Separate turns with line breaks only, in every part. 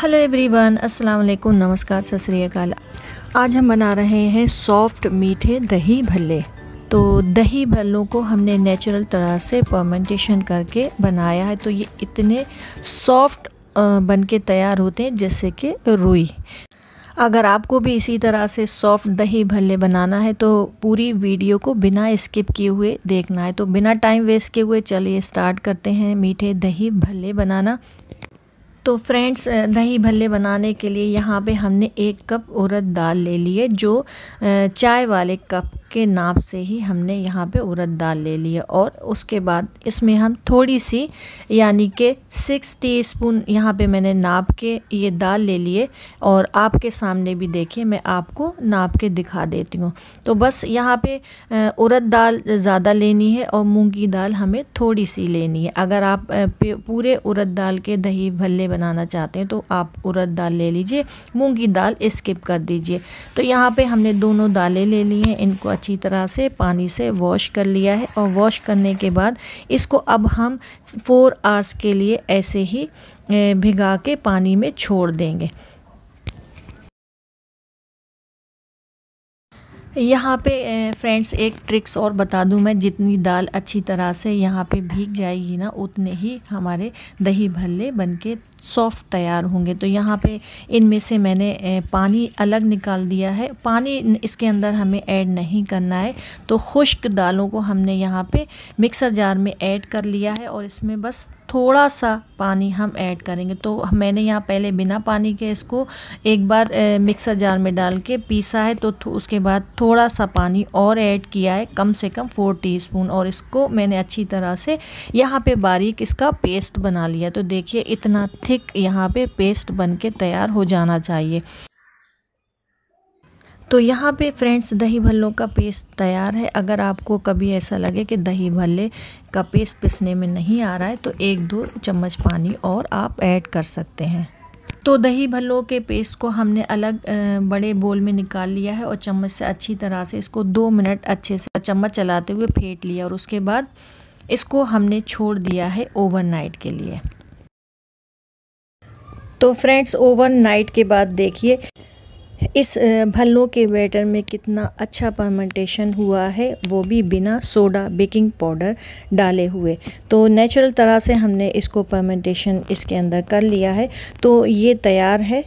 hello everyone अस्सलाम वालेकुम नमस्कार सत श्रीकाल आज हम बना रहे हैं सॉफ्ट मीठे दही भल्ले तो दही भल्लों को हमने नेचुरल तरह से फर्मेंटेशन करके बनाया है तो ये इतने सॉफ्ट बन के तैयार होते हैं जैसे कि रुई अगर आपको भी इसी तरह से सॉफ्ट दही भल्ले बनाना है तो पूरी वीडियो को बिना स्किप किए हुए देखना है तो बिना टाइम वेस्ट किए हुए चलिए स्टार्ट करते हैं मीठे दही भल्ले बनाना तो फ्रेंड्स दही भल्ले बनाने के लिए यहाँ पे हमने एक कप उड़द दाल ले ली है जो चाय वाले कप के नाप से ही हमने यहाँ पे उरद दाल ले ली है और उसके बाद इसमें हम थोड़ी सी यानी कि सिक्स टीस्पून यहाँ पे मैंने नाप के ये दाल ले लिए और आपके सामने भी देखिए मैं आपको नाप के दिखा देती हूँ तो बस यहाँ पे उड़द दाल ज़्यादा लेनी है और मूँग की दाल हमें थोड़ी सी लेनी है अगर आप पूरे उड़द दाल के दही भल्ले बनाना चाहते हैं तो आप उड़द दाल ले लीजिए मूँगी दाल स्किप कर दीजिए तो यहाँ पे हमने दोनों दालें ले ली हैं इनको अच्छी तरह से पानी से वॉश कर लिया है और वॉश करने के बाद इसको अब हम फ़ोर आवर्स के लिए ऐसे ही भिगा के पानी में छोड़ देंगे यहाँ पे फ्रेंड्स एक ट्रिक्स और बता दूँ मैं जितनी दाल अच्छी तरह से यहाँ पे भीग जाएगी ना उतने ही हमारे दही भल्ले बनके सॉफ़्ट तैयार होंगे तो यहाँ पे इनमें से मैंने पानी अलग निकाल दिया है पानी इसके अंदर हमें ऐड नहीं करना है तो खुश्क दालों को हमने यहाँ पे मिक्सर जार में ऐड कर लिया है और इसमें बस थोड़ा सा पानी हम ऐड करेंगे तो मैंने यहाँ पहले बिना पानी के इसको एक बार मिक्सर जार में डाल के पीसा है तो उसके बाद थोड़ा सा पानी और ऐड किया है कम से कम फोर टीस्पून और इसको मैंने अच्छी तरह से यहाँ पे बारीक इसका पेस्ट बना लिया तो देखिए इतना थिक यहाँ पे पेस्ट बन के तैयार हो जाना चाहिए तो यहाँ पे फ्रेंड्स दही भल्लों का पेस्ट तैयार है अगर आपको कभी ऐसा लगे कि दही भल्ले का पेस्ट पिसने में नहीं आ रहा है तो एक दो चम्मच पानी और आप ऐड कर सकते हैं तो दही भल्लों के पेस्ट को हमने अलग बड़े बोल में निकाल लिया है और चम्मच से अच्छी तरह से इसको दो मिनट अच्छे से चम्मच चलाते हुए फेंट लिया और उसके बाद इसको हमने छोड़ दिया है ओवरनाइट के लिए तो फ्रेंड्स ओवरनाइट के बाद देखिए इस भल्लों के बैटर में कितना अच्छा परमेंटेशन हुआ है वो भी बिना सोडा बेकिंग पाउडर डाले हुए तो नेचुरल तरह से हमने इसको परमेंटेशन इसके अंदर कर लिया है तो ये तैयार है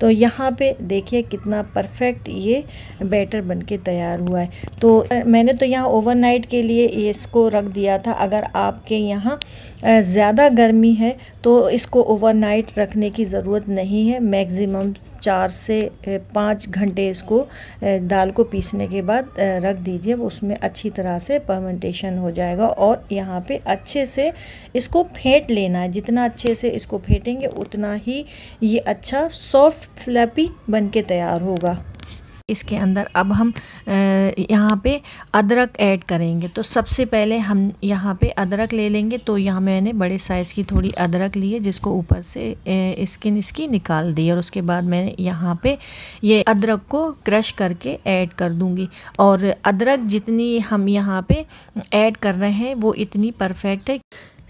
तो यहाँ पे देखिए कितना परफेक्ट ये बैटर बन के तैयार हुआ है तो मैंने तो यहाँ ओवरनाइट के लिए इसको रख दिया था अगर आपके यहाँ ज़्यादा गर्मी है तो इसको ओवरनाइट रखने की ज़रूरत नहीं है मैक्सिमम चार से पाँच घंटे इसको दाल को पीसने के बाद रख दीजिए उसमें अच्छी तरह से परमेंटेशन हो जाएगा और यहाँ पे अच्छे से इसको फेंट लेना है जितना अच्छे से इसको फेंटेंगे उतना ही ये अच्छा सॉफ्ट फ्लैपी बन के तैयार होगा इसके अंदर अब हम यहाँ पे अदरक ऐड करेंगे तो सबसे पहले हम यहाँ पे अदरक ले लेंगे तो यहाँ मैंने बड़े साइज़ की थोड़ी अदरक ली है जिसको ऊपर से स्किन इसकी निकाल दी और उसके बाद मैंने यहाँ पे ये अदरक को क्रश करके ऐड कर दूँगी और अदरक जितनी हम यहाँ पे ऐड कर रहे हैं वो इतनी परफेक्ट है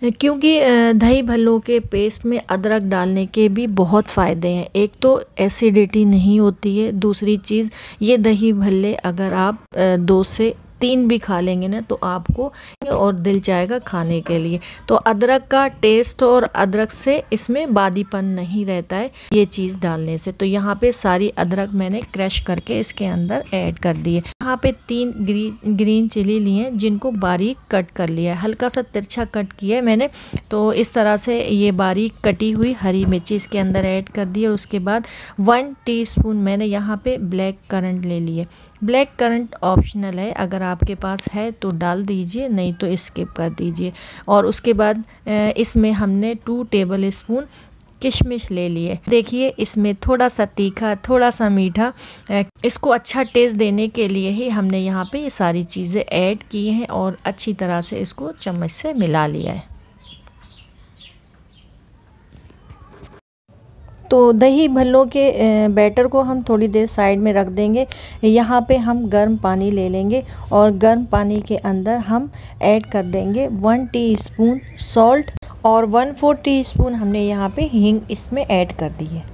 क्योंकि दही भल्लों के पेस्ट में अदरक डालने के भी बहुत फ़ायदे हैं एक तो एसिडिटी नहीं होती है दूसरी चीज़ ये दही भल्ले अगर आप दो से तीन भी खा लेंगे ना तो आपको और दिल जाएगा खाने के लिए तो अदरक का टेस्ट और अदरक से इसमें बादीपन नहीं रहता है ये चीज़ डालने से तो यहाँ पे सारी अदरक मैंने क्रश करके इसके अंदर ऐड कर दिए यहाँ पे तीन ग्रीन ग्रीन चिली लिए जिनको बारीक कट कर लिया है हल्का सा तिरछा कट किया है मैंने तो इस तरह से ये बारीक कटी हुई हरी मिर्ची इसके अंदर ऐड कर दी और उसके बाद वन टी मैंने यहाँ पे ब्लैक करंट ले लिए ब्लैक करंट ऑप्शनल है अगर आपके पास है तो डाल दीजिए नहीं तो स्किप कर दीजिए और उसके बाद इसमें हमने टू टेबल स्पून किशमिश ले लिए देखिए इसमें थोड़ा सा तीखा थोड़ा सा मीठा इसको अच्छा टेस्ट देने के लिए ही हमने यहाँ पे ये सारी चीज़ें ऐड की हैं और अच्छी तरह से इसको चम्मच से मिला लिया है तो दही भल्लों के बैटर को हम थोड़ी देर साइड में रख देंगे यहाँ पे हम गर्म पानी ले लेंगे और गर्म पानी के अंदर हम ऐड कर देंगे वन टीस्पून सॉल्ट और वन फोर टीस्पून हमने यहाँ पे हींग इसमें ऐड कर दी है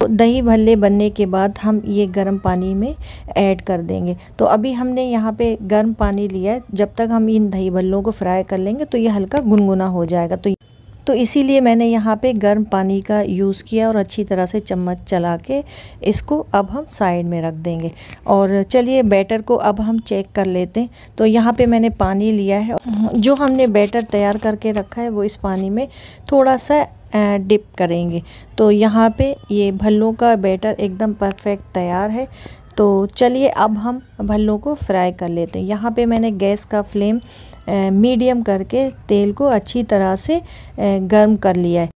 तो दही भल्ले बनने के बाद हम ये गर्म पानी में ऐड कर देंगे तो अभी हमने यहाँ पे गर्म पानी लिया है जब तक हम इन दही भल्लों को फ्राई कर लेंगे तो ये हल्का गुनगुना हो जाएगा तो तो इसीलिए मैंने यहाँ पे गर्म पानी का यूज़ किया और अच्छी तरह से चम्मच चला के इसको अब हम साइड में रख देंगे और चलिए बैटर को अब हम चेक कर लेते हैं तो यहाँ पे मैंने पानी लिया है जो हमने बैटर तैयार करके रखा है वो इस पानी में थोड़ा सा डिप करेंगे तो यहाँ पे ये भल्लों का बैटर एकदम परफेक्ट तैयार है तो चलिए अब हम भल्लों को फ्राई कर लेते हैं यहाँ पे मैंने गैस का फ्लेम मीडियम करके तेल को अच्छी तरह से गर्म कर लिया है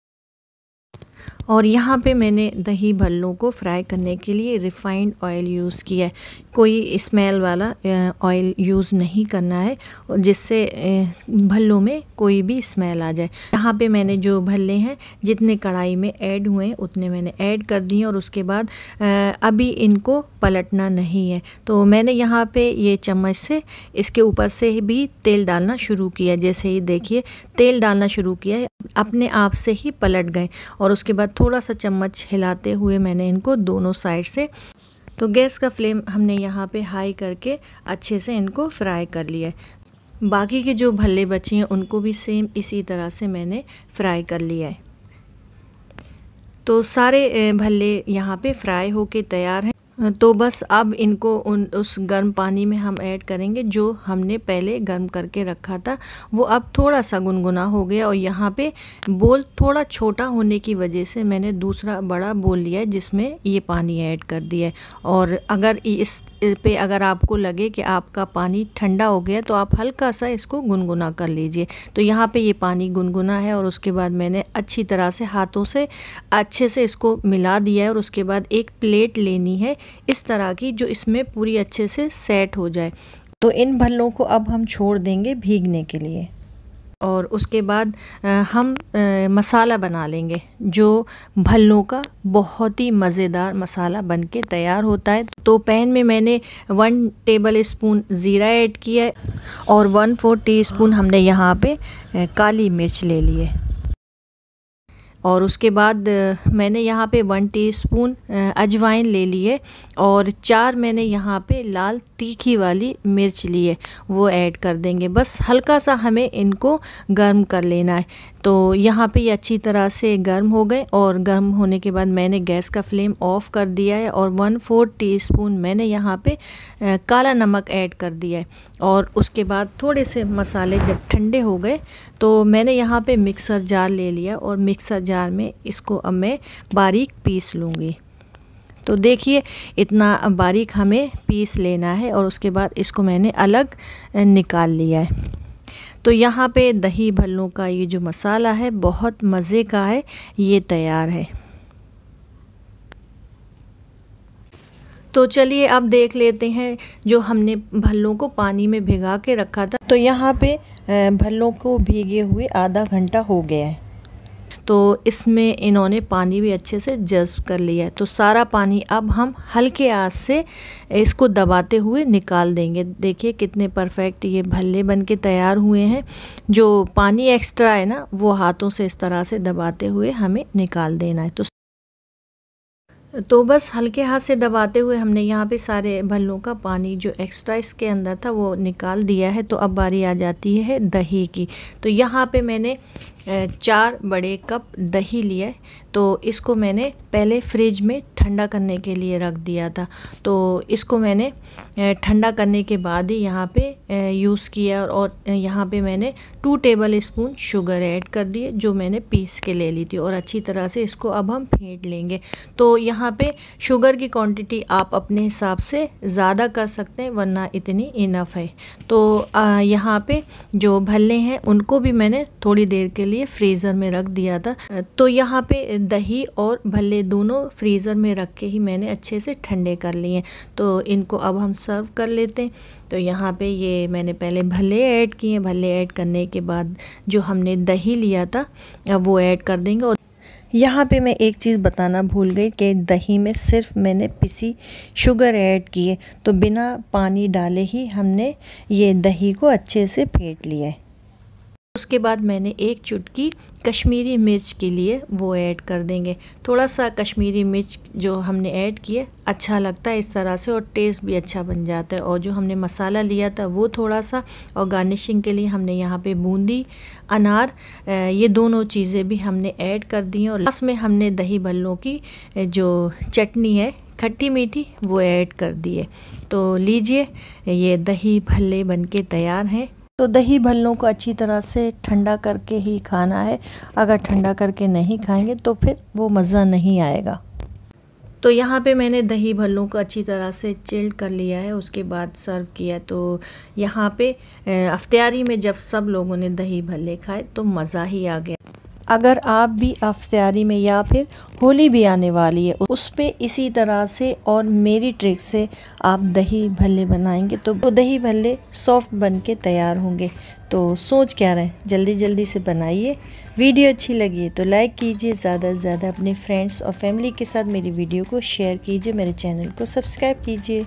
और यहाँ पे मैंने दही भल्लों को फ्राई करने के लिए रिफ़ाइंड ऑयल यूज़ किया है कोई स्मेल वाला ऑयल यूज़ नहीं करना है जिससे भल्लों में कोई भी स्मेल आ जाए यहाँ पे मैंने जो भल्ले हैं जितने कढ़ाई में ऐड हुए हैं उतने मैंने ऐड कर दिए और उसके बाद अभी इनको पलटना नहीं है तो मैंने यहाँ पर ये चम्मच से इसके ऊपर से भी तेल डालना शुरू किया जैसे ही देखिए तेल डालना शुरू किया है अपने आप से ही पलट गए और उसके बाद थोड़ा सा चम्मच हिलाते हुए मैंने इनको दोनों साइड से तो गैस का फ्लेम हमने यहाँ पे हाई करके अच्छे से इनको फ्राई कर लिया है बाकी के जो भल्ले बचे हैं उनको भी सेम इसी तरह से मैंने फ्राई कर लिया है तो सारे भल्ले यहाँ पे फ्राई होके तैयार हैं तो बस अब इनको उन उस गर्म पानी में हम ऐड करेंगे जो हमने पहले गर्म करके रखा था वो अब थोड़ा सा गुनगुना हो गया और यहाँ पे बोल थोड़ा छोटा होने की वजह से मैंने दूसरा बड़ा बोल लिया है जिसमें ये पानी ऐड कर दिया है और अगर इस पे अगर आपको लगे कि आपका पानी ठंडा हो गया तो आप हल्का सा इसको गुनगुना कर लीजिए तो यहाँ पर ये पानी गुनगुना है और उसके बाद मैंने अच्छी तरह से हाथों से अच्छे से इसको मिला दिया है और उसके बाद एक प्लेट लेनी है इस तरह की जो इसमें पूरी अच्छे से सेट हो जाए तो इन भल्लों को अब हम छोड़ देंगे भीगने के लिए और उसके बाद हम मसाला बना लेंगे जो भल्लों का बहुत ही मज़ेदार मसाला बन के तैयार होता है तो पैन में मैंने वन टेबल स्पून ज़ीरा ऐड किया है और वन फोर टी स्पून हमने यहाँ पे काली मिर्च ले ली है और उसके बाद मैंने यहाँ पे वन टीस्पून अजवाइन ले लिए और चार मैंने यहाँ पे लाल तीखी वाली मिर्च ली है वो ऐड कर देंगे बस हल्का सा हमें इनको गर्म कर लेना है तो यहाँ पे ये अच्छी तरह से गर्म हो गए और गर्म होने के बाद मैंने गैस का फ्लेम ऑफ़ कर दिया है और वन फोर टी स्पून मैंने यहाँ पे काला नमक ऐड कर दिया है और उसके बाद थोड़े से मसाले जब ठंडे हो गए तो मैंने यहाँ पे मिक्सर जार ले लिया और मिक्सर जार में इसको अब मैं बारीक पीस लूँगी तो देखिए इतना बारीक हमें पीस लेना है और उसके बाद इसको मैंने अलग निकाल लिया है तो यहाँ पे दही भल्लों का ये जो मसाला है बहुत मज़े का है ये तैयार है तो चलिए अब देख लेते हैं जो हमने भल्लों को पानी में भिगा के रखा था तो यहाँ पे भल्लों को भीगे हुए आधा घंटा हो गया है तो इसमें इन्होंने पानी भी अच्छे से जज्ब कर लिया है तो सारा पानी अब हम हल्के आँच से इसको दबाते हुए निकाल देंगे देखिए कितने परफेक्ट ये भल्ले बन के तैयार हुए हैं जो पानी एक्स्ट्रा है ना वो हाथों से इस तरह से दबाते हुए हमें निकाल देना है तो तो बस हल्के हाथ से दबाते हुए हमने यहाँ पे सारे भल्लों का पानी जो एक्स्ट्रा इसके अंदर था वो निकाल दिया है तो अब बारी आ जाती है दही की तो यहाँ पे मैंने चार बड़े कप दही लिए तो इसको मैंने पहले फ्रिज में ठंडा करने के लिए रख दिया था तो इसको मैंने ठंडा करने के बाद ही यहाँ पे यूज़ किया और यहाँ पे मैंने two tablespoon sugar add कर दिए जो मैंने पीस के ले ली थी और अच्छी तरह से इसको अब हम फेंट लेंगे तो यहाँ पे शुगर की क्वांटिटी आप अपने हिसाब से ज़्यादा कर सकते हैं वरना इतनी इनफ है तो यहाँ पे जो भल्ले हैं उनको भी मैंने थोड़ी देर के लिए फ्रीज़र में रख दिया था तो यहाँ पर दही और भल्ले दोनों फ्रीज़र में रख के ही मैंने अच्छे से ठंडे कर लिए तो इनको अब हम सर्व कर लेते हैं तो यहाँ पे ये मैंने पहले भले ऐड किए भले ऐड करने के बाद जो हमने दही लिया था अब वो ऐड कर देंगे और यहाँ पे मैं एक चीज़ बताना भूल गई कि दही में सिर्फ मैंने पिसी शुगर ऐड किए तो बिना पानी डाले ही हमने ये दही को अच्छे से फेंट लिया है उसके बाद मैंने एक चुटकी कश्मीरी मिर्च के लिए वो ऐड कर देंगे थोड़ा सा कश्मीरी मिर्च जो हमने ऐड किए अच्छा लगता है इस तरह से और टेस्ट भी अच्छा बन जाता है और जो हमने मसाला लिया था वो थोड़ा सा और गार्निशिंग के लिए हमने यहाँ पे बूंदी अनार ये दोनों चीज़ें भी हमने ऐड कर दी हैं और लास्ट में हमने दही भल्लों की जो चटनी है खट्टी मीठी वो ऐड कर दी है तो लीजिए ये दही भल्ले बन तैयार हैं तो दही भल्लों को अच्छी तरह से ठंडा करके ही खाना है अगर ठंडा करके नहीं खाएंगे तो फिर वो मज़ा नहीं आएगा तो यहाँ पे मैंने दही भल्लों को अच्छी तरह से चिल्ड कर लिया है उसके बाद सर्व किया तो यहाँ पे अफ्तियारी में जब सब लोगों ने दही भल्ले खाए तो मज़ा ही आ गया अगर आप भी अफ्तारी में या फिर होली भी आने वाली है उस पर इसी तरह से और मेरी ट्रिक से आप दही भल्ले बनाएंगे तो वो दही भल्ले सॉफ्ट बन के तैयार होंगे तो सोच क्या रहे जल्दी जल्दी से बनाइए वीडियो अच्छी लगी है तो लाइक कीजिए ज़्यादा से ज़्यादा अपने फ्रेंड्स और फैमिली के साथ मेरी वीडियो को शेयर कीजिए मेरे चैनल को सब्सक्राइब कीजिए